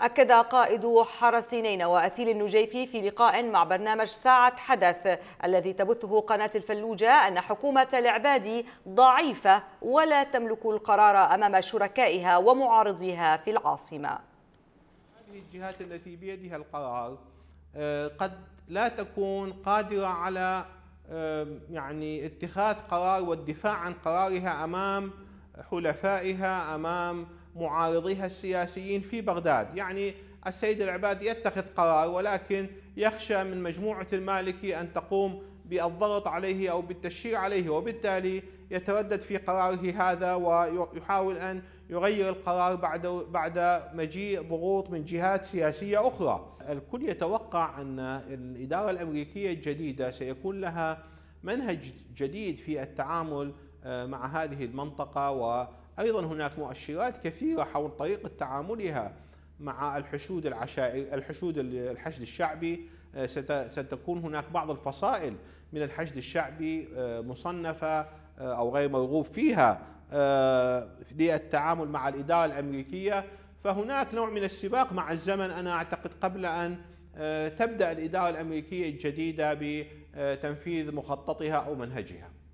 أكد قائد حرس نينوى أثيل النجيفي في لقاء مع برنامج ساعة حدث الذي تبثه قناة الفلوجة أن حكومة العبادي ضعيفة ولا تملك القرار أمام شركائها ومعارضيها في العاصمة هذه الجهات التي بيدها القرار آه، قد لا تكون قادرة على آه، يعني اتخاذ قرار والدفاع عن قرارها أمام حلفائها أمام معارضيها السياسيين في بغداد يعني السيد العباد يتخذ قرار ولكن يخشى من مجموعة المالكي أن تقوم بالضغط عليه أو بالتشهير عليه وبالتالي يتردد في قراره هذا ويحاول أن يغير القرار بعد بعد مجيء ضغوط من جهات سياسية أخرى الكل يتوقع أن الإدارة الأمريكية الجديدة سيكون لها منهج جديد في التعامل آه، مع هذه المنطقة و أيضا هناك مؤشرات كثيرة حول طريقة تعاملها مع الحشود العشائري الحشود الحشد الشعبي آه، ستكون هناك بعض الفصائل من الحشد الشعبي آه، مصنفة آه، أو غير مرغوب فيها للتعامل مع الإدارة الأمريكية فهناك نوع من السباق مع الزمن أنا أعتقد قبل أن تبدأ الإدارة الأمريكية الجديدة بتنفيذ مخططها أو منهجها